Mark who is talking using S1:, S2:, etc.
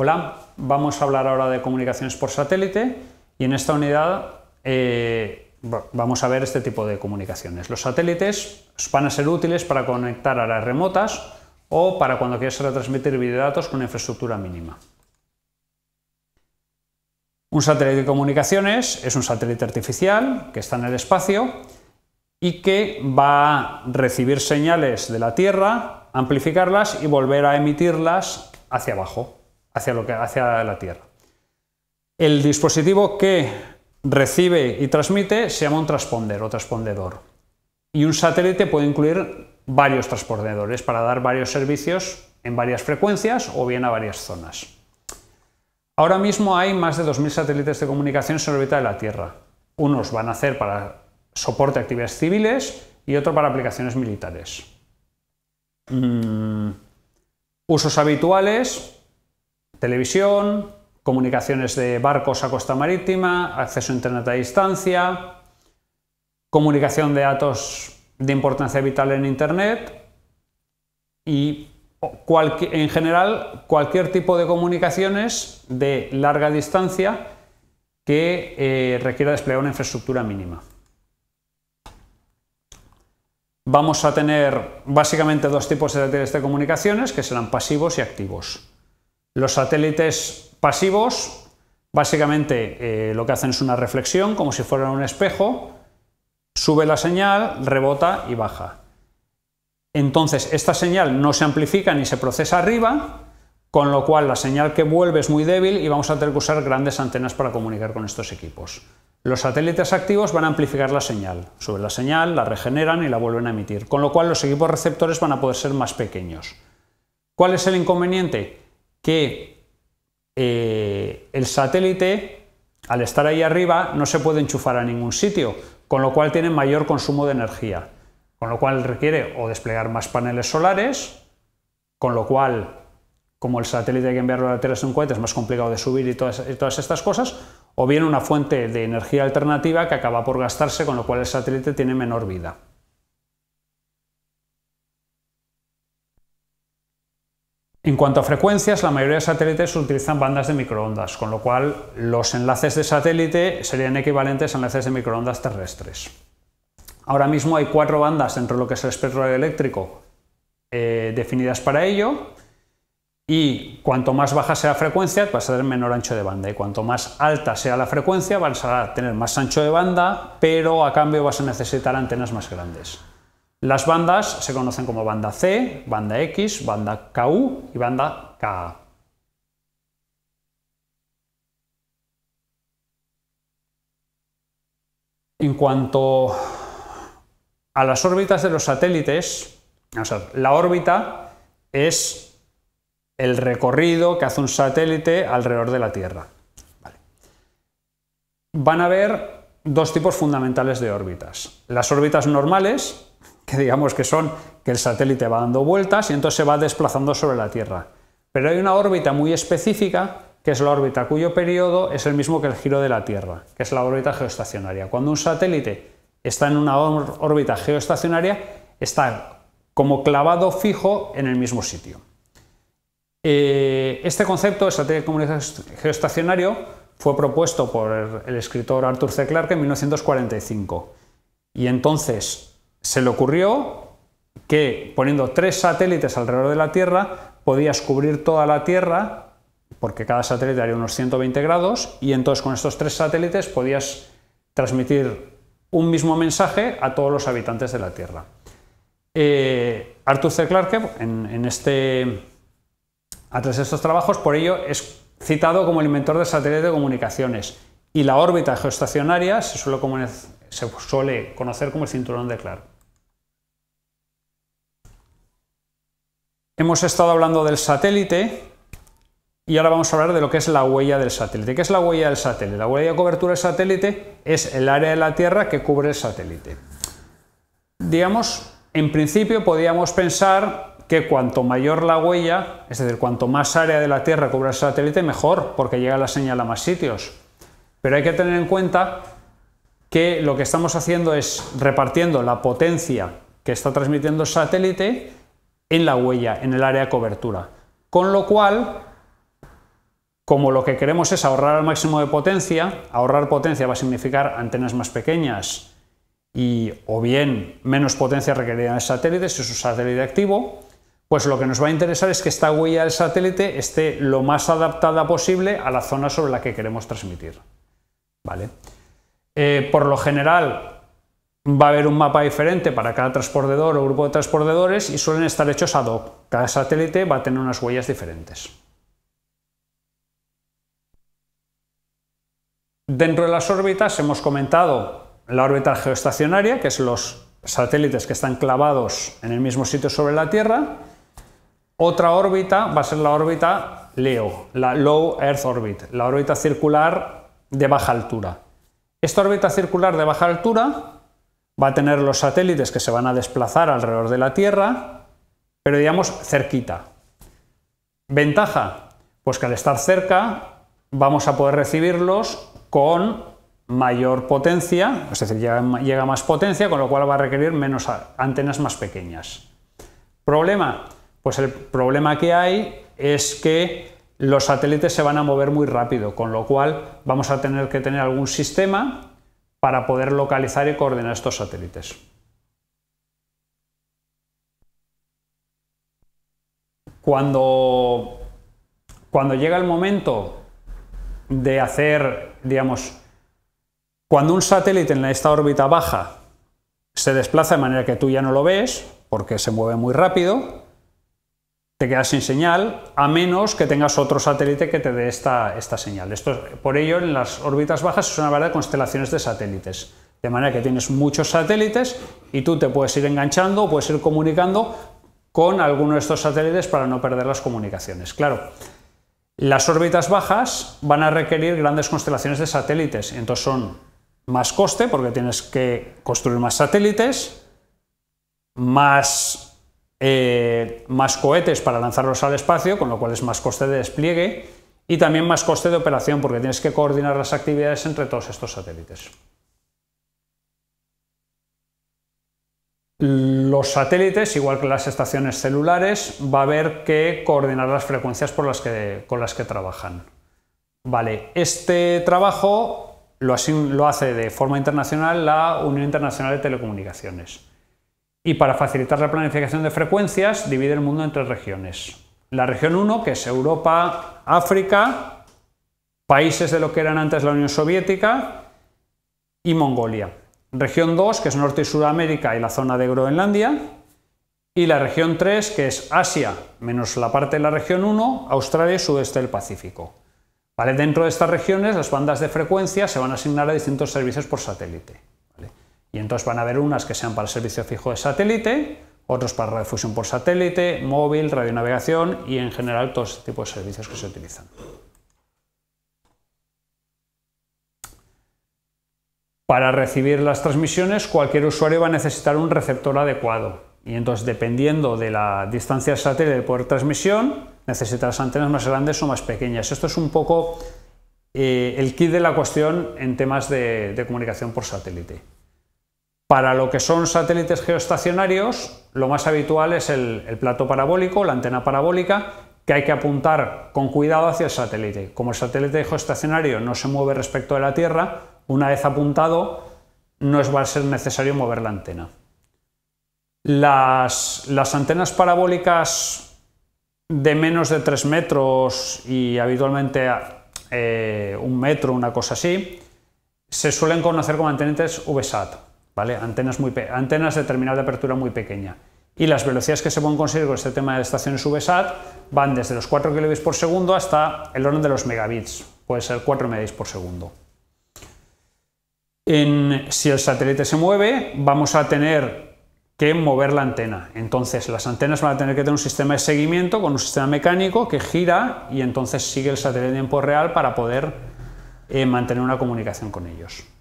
S1: Hola, vamos a hablar ahora de comunicaciones por satélite y en esta unidad eh, vamos a ver este tipo de comunicaciones. Los satélites van a ser útiles para conectar a las remotas o para cuando quieras retransmitir videodatos con infraestructura mínima. Un satélite de comunicaciones es un satélite artificial que está en el espacio y que va a recibir señales de la Tierra, amplificarlas y volver a emitirlas hacia abajo hacia, lo que, hacia la Tierra. El dispositivo que recibe y transmite se llama un transponder o transpondedor. Y un satélite puede incluir varios transpondedores para dar varios servicios en varias frecuencias o bien a varias zonas. Ahora mismo hay más de 2.000 satélites de comunicación en órbita de la Tierra. Unos van a hacer para soporte a actividades civiles y otro para aplicaciones militares. Mm, usos habituales, televisión, comunicaciones de barcos a costa marítima, acceso a Internet a distancia, comunicación de datos de importancia vital en Internet y en general cualquier tipo de comunicaciones de larga distancia que eh, requiera desplegar una infraestructura mínima. Vamos a tener básicamente dos tipos de comunicaciones que serán pasivos y activos. Los satélites pasivos, básicamente eh, lo que hacen es una reflexión, como si fuera un espejo, sube la señal, rebota y baja. Entonces, esta señal no se amplifica ni se procesa arriba, con lo cual la señal que vuelve es muy débil y vamos a tener que usar grandes antenas para comunicar con estos equipos. Los satélites activos van a amplificar la señal, suben la señal, la regeneran y la vuelven a emitir, con lo cual los equipos receptores van a poder ser más pequeños. ¿Cuál es el inconveniente? que eh, el satélite, al estar ahí arriba, no se puede enchufar a ningún sitio, con lo cual tiene mayor consumo de energía, con lo cual requiere o desplegar más paneles solares, con lo cual, como el satélite hay que enviarlo a la Tierra es es más complicado de subir y todas, y todas estas cosas, o bien una fuente de energía alternativa que acaba por gastarse, con lo cual el satélite tiene menor vida. En cuanto a frecuencias, la mayoría de satélites utilizan bandas de microondas, con lo cual los enlaces de satélite serían equivalentes a enlaces de microondas terrestres. Ahora mismo hay cuatro bandas dentro de lo que es el espectro eléctrico eh, definidas para ello. Y cuanto más baja sea la frecuencia, vas a tener menor ancho de banda. Y cuanto más alta sea la frecuencia, vas a tener más ancho de banda, pero a cambio vas a necesitar antenas más grandes. Las bandas se conocen como banda C, banda X, banda KU y banda KA. En cuanto a las órbitas de los satélites, la órbita es el recorrido que hace un satélite alrededor de la Tierra. Van a haber dos tipos fundamentales de órbitas. Las órbitas normales, que digamos que son que el satélite va dando vueltas y entonces se va desplazando sobre la Tierra. Pero hay una órbita muy específica, que es la órbita cuyo periodo es el mismo que el giro de la Tierra, que es la órbita geoestacionaria. Cuando un satélite está en una órbita geoestacionaria, está como clavado fijo en el mismo sitio. Eh, este concepto de satélite geoestacionario fue propuesto por el escritor Arthur C. Clarke en 1945. Y entonces se le ocurrió que poniendo tres satélites alrededor de la Tierra podías cubrir toda la Tierra, porque cada satélite haría unos 120 grados, y entonces con estos tres satélites podías transmitir un mismo mensaje a todos los habitantes de la Tierra. Eh, Arthur C. Clarke, en, este, a través de estos trabajos, por ello es citado como el inventor del satélite de comunicaciones, y la órbita geoestacionaria se se suele conocer como el cinturón de Clarke. Hemos estado hablando del satélite y ahora vamos a hablar de lo que es la huella del satélite. ¿Qué es la huella del satélite? La huella de cobertura del satélite es el área de la Tierra que cubre el satélite. Digamos, en principio podríamos pensar que cuanto mayor la huella, es decir, cuanto más área de la Tierra cubre el satélite, mejor, porque llega la señal a más sitios. Pero hay que tener en cuenta que lo que estamos haciendo es repartiendo la potencia que está transmitiendo el satélite en la huella, en el área de cobertura. Con lo cual, como lo que queremos es ahorrar al máximo de potencia, ahorrar potencia va a significar antenas más pequeñas y o bien menos potencia requerida en el satélite, si es un satélite activo, pues lo que nos va a interesar es que esta huella del satélite esté lo más adaptada posible a la zona sobre la que queremos transmitir. ¿Vale? Eh, por lo general, va a haber un mapa diferente para cada transportador o grupo de transportadores y suelen estar hechos ad hoc. Cada satélite va a tener unas huellas diferentes. Dentro de las órbitas hemos comentado la órbita geoestacionaria, que es los satélites que están clavados en el mismo sitio sobre la Tierra. Otra órbita va a ser la órbita LEO, la Low Earth Orbit, la órbita circular de baja altura. Esta órbita circular de baja altura Va a tener los satélites que se van a desplazar alrededor de la Tierra, pero digamos cerquita. Ventaja, pues que al estar cerca vamos a poder recibirlos con mayor potencia, es decir, llega, más potencia, con lo cual va a requerir menos antenas más pequeñas. Problema, pues el problema que hay es que los satélites se van a mover muy rápido, con lo cual vamos a tener que tener algún sistema para poder localizar y coordinar estos satélites. Cuando, cuando llega el momento de hacer, digamos, cuando un satélite en esta órbita baja se desplaza de manera que tú ya no lo ves, porque se mueve muy rápido, te quedas sin señal, a menos que tengas otro satélite que te dé esta, esta señal. Esto, por ello, en las órbitas bajas es una variedad de constelaciones de satélites. De manera que tienes muchos satélites y tú te puedes ir enganchando, puedes ir comunicando con alguno de estos satélites para no perder las comunicaciones. Claro, las órbitas bajas van a requerir grandes constelaciones de satélites, entonces son más coste porque tienes que construir más satélites, más eh, más cohetes para lanzarlos al espacio, con lo cual es más coste de despliegue y también más coste de operación, porque tienes que coordinar las actividades entre todos estos satélites. Los satélites, igual que las estaciones celulares, va a haber que coordinar las frecuencias con las que trabajan. Vale, este trabajo lo, hace de forma internacional la Unión Internacional de Telecomunicaciones. Y para facilitar la planificación de frecuencias, divide el mundo en tres regiones. La región 1, que es Europa, África, países de lo que eran antes la Unión Soviética y Mongolia. Región 2, que es Norte y Sudamérica y la zona de Groenlandia. Y la región 3, que es Asia, menos la parte de la región 1, Australia y sudeste del Pacífico. ¿Vale? Dentro de estas regiones, las bandas de frecuencia se van a asignar a distintos servicios por satélite. Y entonces van a haber unas que sean para servicio fijo de satélite, otros para radiodifusión por satélite, móvil, radionavegación y en general todos ese tipo de servicios que se utilizan. Para recibir las transmisiones, cualquier usuario va a necesitar un receptor adecuado. Y entonces, dependiendo de la distancia del satélite del poder transmisión, necesitas antenas más grandes o más pequeñas. Esto es un poco eh, el kit de la cuestión en temas de comunicación por satélite. Para lo que son satélites geoestacionarios, lo más habitual es el, plato parabólico, la antena parabólica, que hay que apuntar con cuidado hacia el satélite. Como el satélite geoestacionario no se mueve respecto de la Tierra, una vez apuntado, no es, va a ser necesario mover la antena. Las, antenas parabólicas de menos de 3 metros y habitualmente eh, un metro, una cosa así, se suelen conocer como antenas VSAT Antenas, muy antenas de terminal de apertura muy pequeña. Y las velocidades que se pueden conseguir con este tema de estaciones VSAT van desde los 4 kilobits por segundo hasta el orden de los megabits, puede ser 4 megabits por segundo. si el satélite se mueve, vamos a tener que mover la antena. Entonces, las antenas van a tener que tener un sistema de seguimiento con un sistema mecánico que gira y entonces sigue el satélite en tiempo real para poder eh, mantener una comunicación con ellos.